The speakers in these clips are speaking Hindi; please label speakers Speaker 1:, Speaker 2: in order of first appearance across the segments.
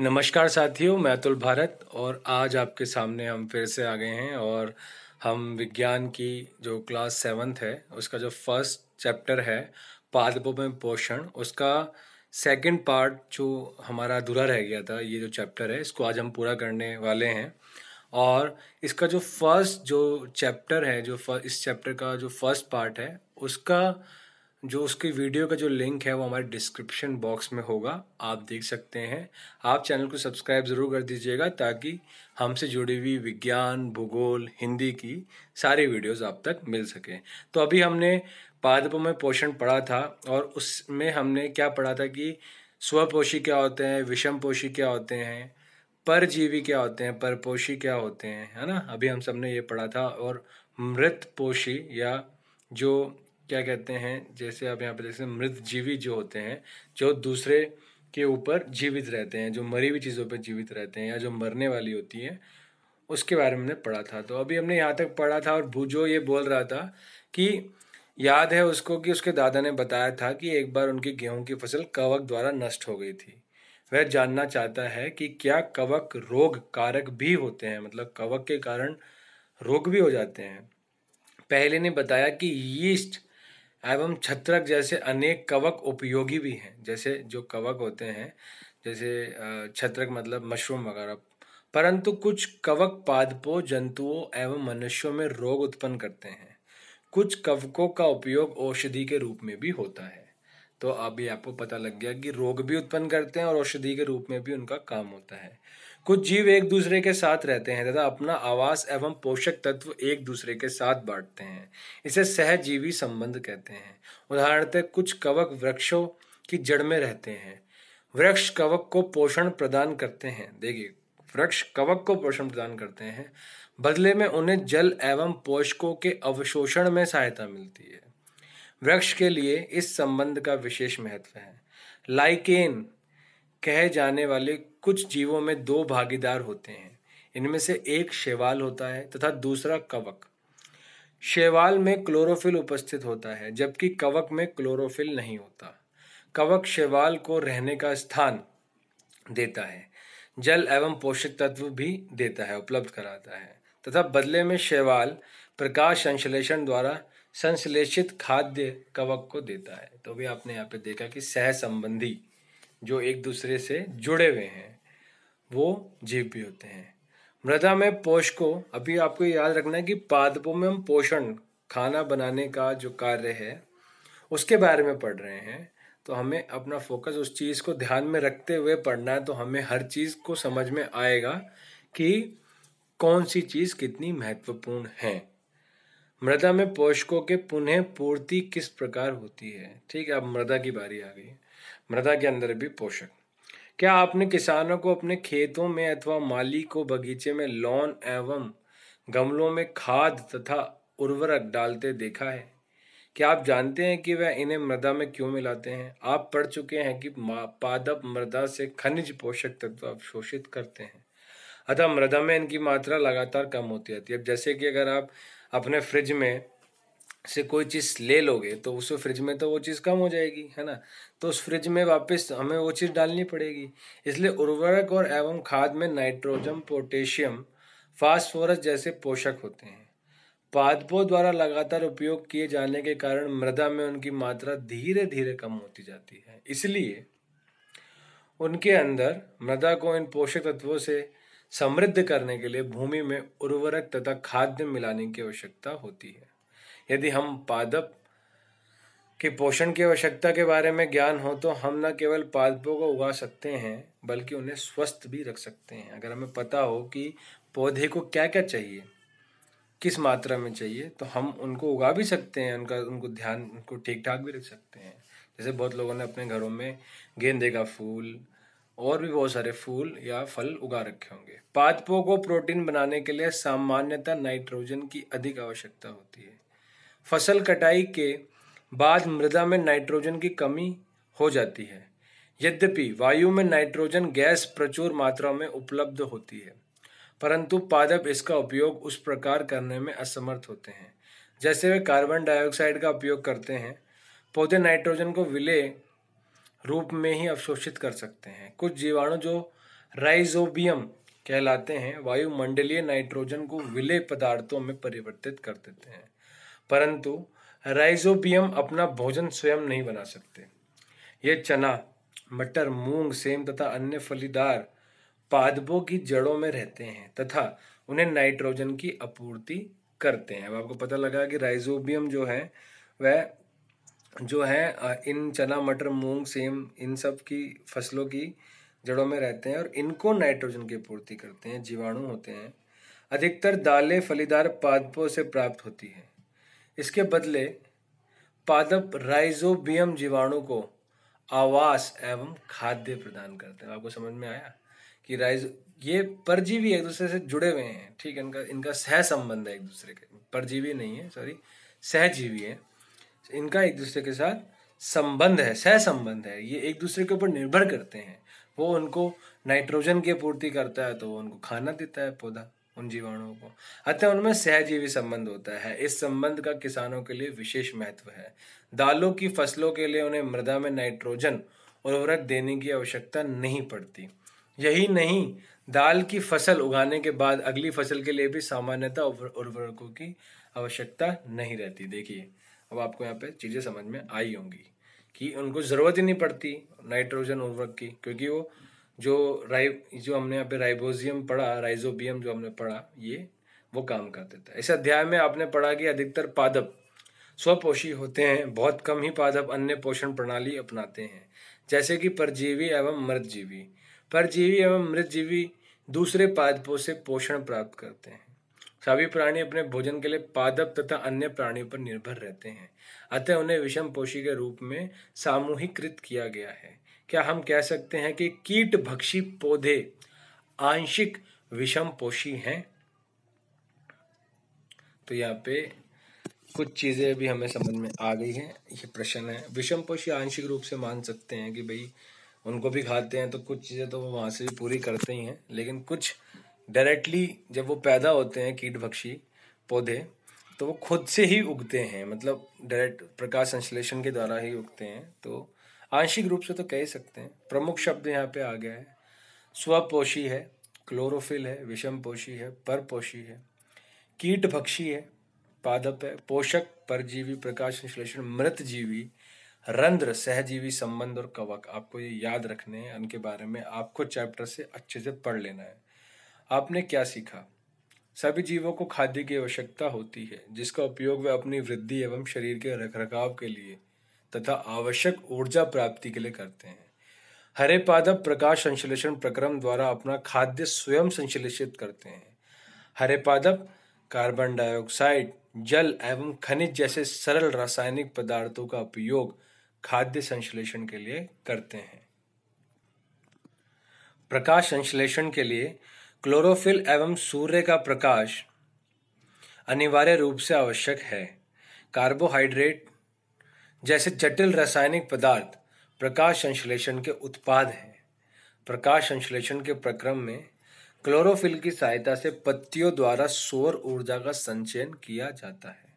Speaker 1: नमस्कार साथियों मैं अतुल भारत और आज आपके सामने हम फिर से आ गए हैं और हम विज्ञान की जो क्लास सेवन्थ है उसका जो फर्स्ट चैप्टर है पादपों में पोषण उसका सेकंड पार्ट जो हमारा अधूरा रह गया था ये जो चैप्टर है इसको आज हम पूरा करने वाले हैं और इसका जो फर्स्ट जो चैप्टर है जो इस चैप्टर का जो फर्स्ट पार्ट है उसका जो उसकी वीडियो का जो लिंक है वो हमारे डिस्क्रिप्शन बॉक्स में होगा आप देख सकते हैं आप चैनल को सब्सक्राइब ज़रूर कर दीजिएगा ताकि हमसे जुड़ी हुई विज्ञान भूगोल हिंदी की सारी वीडियोस आप तक मिल सकें तो अभी हमने पादपों में पोषण पढ़ा था और उसमें हमने क्या पढ़ा था कि स्वपोषी क्या होते हैं विषम पोषी क्या होते हैं परजीवी क्या होते हैं परपोषी क्या होते हैं है ना अभी हम सब ने ये पढ़ा था और मृत पोषी या जो क्या कहते हैं जैसे आप यहाँ पे देख सकते हैं मृत जीवी जो होते हैं जो दूसरे के ऊपर जीवित रहते हैं जो मरी हुई चीज़ों पर जीवित रहते हैं या जो मरने वाली होती है उसके बारे में हमने पढ़ा था तो अभी हमने यहाँ तक पढ़ा था और भूजो ये बोल रहा था कि याद है उसको कि उसके दादा ने बताया था कि एक बार उनकी गेहूं की फसल कवक द्वारा नष्ट हो गई थी वह जानना चाहता है कि क्या कवक रोग कारक भी होते हैं मतलब कवक के कारण रोग भी हो जाते हैं पहले ने बताया कि यीस्ट एवं छत्रक जैसे अनेक कवक उपयोगी भी हैं जैसे जो कवक होते हैं जैसे छत्रक मतलब मशरूम वगैरह परंतु कुछ कवक पादपों जंतुओं एवं मनुष्यों में रोग उत्पन्न करते हैं कुछ कवकों का उपयोग औषधि के रूप में भी होता है तो अभी आपको पता लग गया कि रोग भी उत्पन्न करते हैं और औषधि के रूप में भी उनका काम होता है कुछ जीव एक दूसरे के साथ रहते हैं तथा अपना आवास एवं पोषक तत्व एक दूसरे के साथ बांटते हैं इसे सहजीवी संबंध कहते हैं उदाहरणतः कुछ कवक वृक्षों की जड़ में रहते हैं वृक्ष कवक को पोषण प्रदान करते हैं देखिए वृक्ष कवक को पोषण प्रदान करते हैं बदले में उन्हें जल एवं पोषकों के अवशोषण में सहायता मिलती है वृक्ष के लिए इस संबंध का विशेष महत्व है लाइकेन कहे जाने वाले कुछ जीवों में दो भागीदार होते हैं इनमें से एक शेवाल होता है तथा दूसरा कवक शेवाल में क्लोरोफिल उपस्थित होता है जबकि कवक में क्लोरोफिल नहीं होता कवक शेवाल को रहने का स्थान देता है जल एवं पोषक तत्व भी देता है उपलब्ध कराता है तथा बदले में शेवाल प्रकाश संश्लेषण द्वारा संश्लेषित खाद्य कवक को देता है तो भी आपने यहाँ पे देखा कि सह संबंधी जो एक दूसरे से जुड़े हुए हैं वो जीव भी होते हैं मृदा में पोषको अभी आपको याद रखना है कि पादपों में हम पोषण खाना बनाने का जो कार्य है उसके बारे में पढ़ रहे हैं तो हमें अपना फोकस उस चीज़ को ध्यान में रखते हुए पढ़ना है तो हमें हर चीज़ को समझ में आएगा कि कौन सी चीज़ कितनी महत्वपूर्ण है मृदा में पोषकों के पुनः पूर्ति किस प्रकार होती है ठीक है अब मृदा की बारी आ गई मृदा के अंदर भी पोषक क्या आपने किसानों को अपने खेतों में अथवा माली को बगीचे में लॉन एवं गमलों में खाद तथा उर्वरक डालते देखा है क्या आप जानते हैं कि वह इन्हें मृदा में क्यों मिलाते हैं आप पढ़ चुके हैं कि पादप मृदा से खनिज पोषक तत्व अवशोषित करते हैं अतः मृदा में इनकी मात्रा लगातार कम होती रहती है जैसे कि अगर आप अपने फ्रिज में से कोई चीज़ ले लोगे तो उस फ्रिज में तो वो चीज़ कम हो जाएगी है ना तो उस फ्रिज में वापस हमें वो चीज़ डालनी पड़ेगी इसलिए उर्वरक और एवं खाद में नाइट्रोजन पोटेशियम फास्फोरस जैसे पोषक होते हैं पादपों द्वारा लगातार उपयोग किए जाने के कारण मृदा में उनकी मात्रा धीरे धीरे कम होती जाती है इसलिए उनके अंदर मृदा को इन पोषक तत्वों से समृद्ध करने के लिए भूमि में उर्वरक तथा खाद्य मिलाने की आवश्यकता होती है यदि हम पादप के पोषण की आवश्यकता के बारे में ज्ञान हो तो हम न केवल पादपों को उगा सकते हैं बल्कि उन्हें स्वस्थ भी रख सकते हैं अगर हमें पता हो कि पौधे को क्या क्या चाहिए किस मात्रा में चाहिए तो हम उनको उगा भी सकते हैं उनका उनको ध्यान उनको ठीक ठाक भी रख सकते हैं जैसे बहुत लोगों ने अपने घरों में गेंदे का फूल और भी बहुत सारे फूल या फल उगा रखे होंगे पादपों को प्रोटीन बनाने के लिए सामान्यतः नाइट्रोजन की अधिक आवश्यकता होती है फसल कटाई के बाद मृदा में नाइट्रोजन की कमी हो जाती है यद्यपि वायु में नाइट्रोजन गैस प्रचुर मात्रा में उपलब्ध होती है परंतु पादप इसका उपयोग उस प्रकार करने में असमर्थ होते हैं जैसे वे कार्बन डाइऑक्साइड का उपयोग करते हैं पौधे नाइट्रोजन को विले रूप में ही अवशोषित कर सकते हैं कुछ जीवाणु जो राइजोबियम कहलाते हैं वायुमंडलीय नाइट्रोजन को विले पदार्थों में परिवर्तित कर देते हैं परंतु राइजोबियम अपना भोजन स्वयं नहीं बना सकते ये चना मटर मूंग सेम तथा अन्य फलीदार पादपों की जड़ों में रहते हैं तथा उन्हें नाइट्रोजन की आपूर्ति करते हैं अब आपको पता लगा कि राइजोबियम जो है वह जो है इन चना मटर मूंग सेम इन सब की फसलों की जड़ों में रहते हैं और इनको नाइट्रोजन की पूर्ति करते हैं जीवाणु होते हैं अधिकतर दालें फलीदार पादपों से प्राप्त होती हैं इसके बदले पादप राइजोबियम जीवाणु को आवास एवं खाद्य प्रदान करते हैं आपको समझ में आया कि राइज ये परजीवी एक दूसरे से जुड़े हुए हैं ठीक है इनका इनका सह संबंध है एक दूसरे के परजीवी नहीं है सॉरी सहजीवी है इनका एक दूसरे के साथ संबंध है सह संबंध है ये एक दूसरे के ऊपर निर्भर करते हैं वो उनको नाइट्रोजन की पूर्ति करता है तो वो उनको खाना देता है पौधा उन जीवाणुओं को अतः उनमें सहजीवी संबंध होता है इस संबंध का किसानों के लिए विशेष महत्व है दालों की फसलों के लिए उन्हें मृदा में नाइट्रोजन उर्वरक देने की आवश्यकता नहीं पड़ती यही नहीं दाल की फसल उगाने के बाद अगली फसल के लिए भी सामान्यतः उर्वरकों की आवश्यकता नहीं रहती देखिए अब आपको यहाँ पे चीज़ें समझ में आई होंगी कि उनको ज़रूरत ही नहीं पड़ती नाइट्रोजन उर्वरक की क्योंकि वो जो राइ जो हमने यहाँ पे राइबोजियम पढ़ा राइजोबियम जो हमने पढ़ा ये वो काम कर देता है इस अध्याय में आपने पढ़ा कि अधिकतर पादप स्वपोषी होते हैं बहुत कम ही पादप अन्य पोषण प्रणाली अपनाते हैं जैसे कि परजीवी एवं मृतजीवी परजीवी एवं मृतजीवी दूसरे पादपों से पोषण प्राप्त करते हैं सभी प्राणी अपने भोजन के लिए पादप तथा अन्य प्राणियों पर निर्भर रहते हैं अतः उन्हें विषम पोषी के रूप में सामूहिकृत किया गया है क्या हम कह सकते हैं कि कीट भक्षी पौधे आंशिक विषम पोषी हैं तो यहाँ पे कुछ चीज़ें भी हमें समझ में आ गई हैं ये प्रश्न है विषम पोषी आंशिक रूप से मान सकते हैं कि भाई उनको भी खाते हैं तो कुछ चीज़ें तो वो वहाँ से भी पूरी करते ही हैं लेकिन कुछ डायरेक्टली जब वो पैदा होते हैं कीट भक्षी पौधे तो वो खुद से ही उगते हैं मतलब डायरेक्ट प्रकाश संश्लेषण के द्वारा ही उगते हैं तो आंशिक रूप से तो कह सकते हैं प्रमुख शब्द यहाँ पे आ गया है स्वपोषी है क्लोरोफिल है विषम पोषी है परपोषी है कीट भक्षी है पादप है पोषक परजीवी प्रकाश संश्लेषण मृत जीवी रंध्र सहजीवी संबंध और कवक आपको ये याद रखने हैं उनके बारे में आपको चैप्टर से अच्छे से पढ़ लेना है आपने क्या सीखा सभी जीवों को खाद्य की आवश्यकता होती है जिसका उपयोग वे अपनी वृद्धि एवं शरीर के रखरखाव के लिए तथा आवश्यक ऊर्जा प्राप्ति के लिए करते हैं हरे पादप प्रकाश संश्लेषण प्रक्रम द्वारा अपना खाद्य स्वयं संश्लेषित करते हैं हरे पादप कार्बन डाइऑक्साइड जल एवं खनिज जैसे सरल रासायनिक पदार्थों का उपयोग खाद्य संश्लेषण के लिए करते हैं प्रकाश संश्लेषण के लिए क्लोरोफिल एवं सूर्य का प्रकाश अनिवार्य रूप से आवश्यक है कार्बोहाइड्रेट जैसे जटिल रासायनिक पदार्थ प्रकाश संश्लेषण के उत्पाद हैं प्रकाश संश्लेषण के प्रक्रम में क्लोरोफिल की सहायता से पत्तियों द्वारा सौर ऊर्जा का संचयन किया जाता है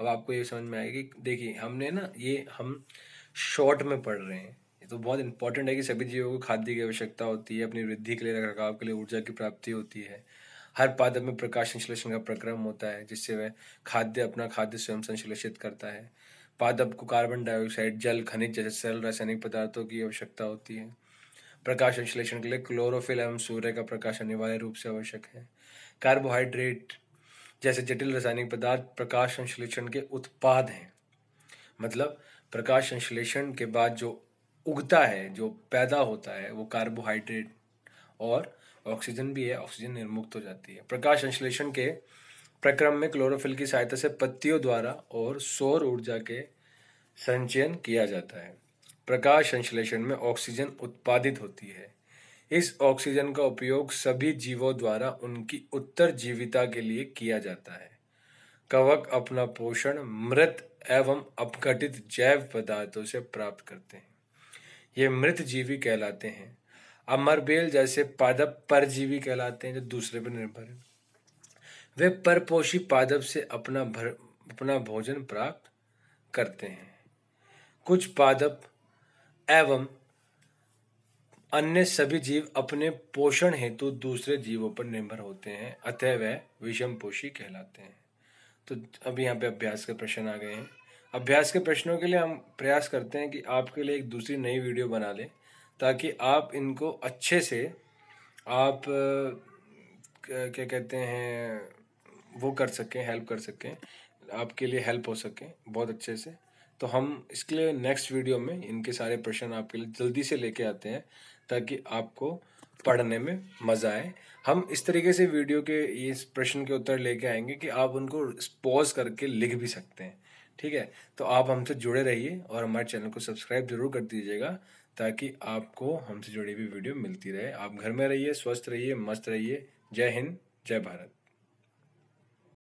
Speaker 1: अब आपको ये समझ में आएगी देखिए हमने ना ये हम शॉर्ट में पढ़ रहे हैं ये तो बहुत इंपॉर्टेंट है कि सभी जीवों को खाद्य की आवश्यकता होती है अपनी वृद्धि के लिए रख रखाव के लिए ऊर्जा की प्राप्ति होती है हर पादप में प्रकाश संश्लेषण का प्रक्रम होता है जिससे वह खाद्य अपना खाद्य स्वयं संश्लेषित करता है पादप को कार्बन डाइऑक्साइड जल खनिज जैसे सरल रासायनिक पदार्थों की आवश्यकता होती है प्रकाश विश्लेषण के लिए क्लोरोफिल एवं सूर्य का प्रकाश अनिवार्य रूप से आवश्यक है कार्बोहाइड्रेट जैसे जटिल रासायनिक पदार्थ प्रकाश संश्लेषण के उत्पाद हैं मतलब प्रकाश संश्लेषण के बाद जो उगता है जो पैदा होता है वो कार्बोहाइड्रेट और ऑक्सीजन भी है ऑक्सीजन निर्मुक्त हो जाती है प्रकाश संश्लेषण के प्रक्रम में क्लोरोफिल की सहायता से पत्तियों द्वारा और सौर ऊर्जा के संचयन किया जाता है प्रकाश संश्लेषण में ऑक्सीजन उत्पादित होती है इस ऑक्सीजन का उपयोग सभी जीवों द्वारा उनकी उत्तर जीविता के लिए किया जाता है कवक अपना पोषण मृत एवं अपघटित जैव पदार्थों से प्राप्त करते हैं ये मृत जीवी कहलाते हैं अमरबेल जैसे पादप परजीवी कहलाते हैं जो दूसरे पर निर्भर है वे परपोषी पादप से अपना भर अपना भोजन प्राप्त करते हैं कुछ पादप एवं अन्य सभी जीव अपने पोषण हेतु दूसरे जीवों पर निर्भर होते हैं अतः वह विषम पोषी कहलाते हैं तो अब यहाँ पे अभ्यास के प्रश्न आ गए हैं अभ्यास के प्रश्नों के लिए हम प्रयास करते हैं कि आपके लिए एक दूसरी नई वीडियो बना लें ताकि आप इनको अच्छे से आप क्या कहते हैं वो कर सकें हेल्प कर सकें आपके लिए हेल्प हो सके बहुत अच्छे से तो हम इसके लिए नेक्स्ट वीडियो में इनके सारे प्रश्न आपके लिए जल्दी से लेके आते हैं ताकि आपको पढ़ने में मज़ा आए हम इस तरीके से वीडियो के इस प्रश्न के उत्तर लेके आएंगे कि आप उनको पॉज करके लिख भी सकते हैं ठीक है तो आप हमसे जुड़े रहिए और हमारे चैनल को सब्सक्राइब जरूर कर दीजिएगा ताकि आपको हमसे जुड़ी हुई वीडियो मिलती रहे आप घर में रहिए स्वस्थ रहिए मस्त रहिए जय हिंद जय भारत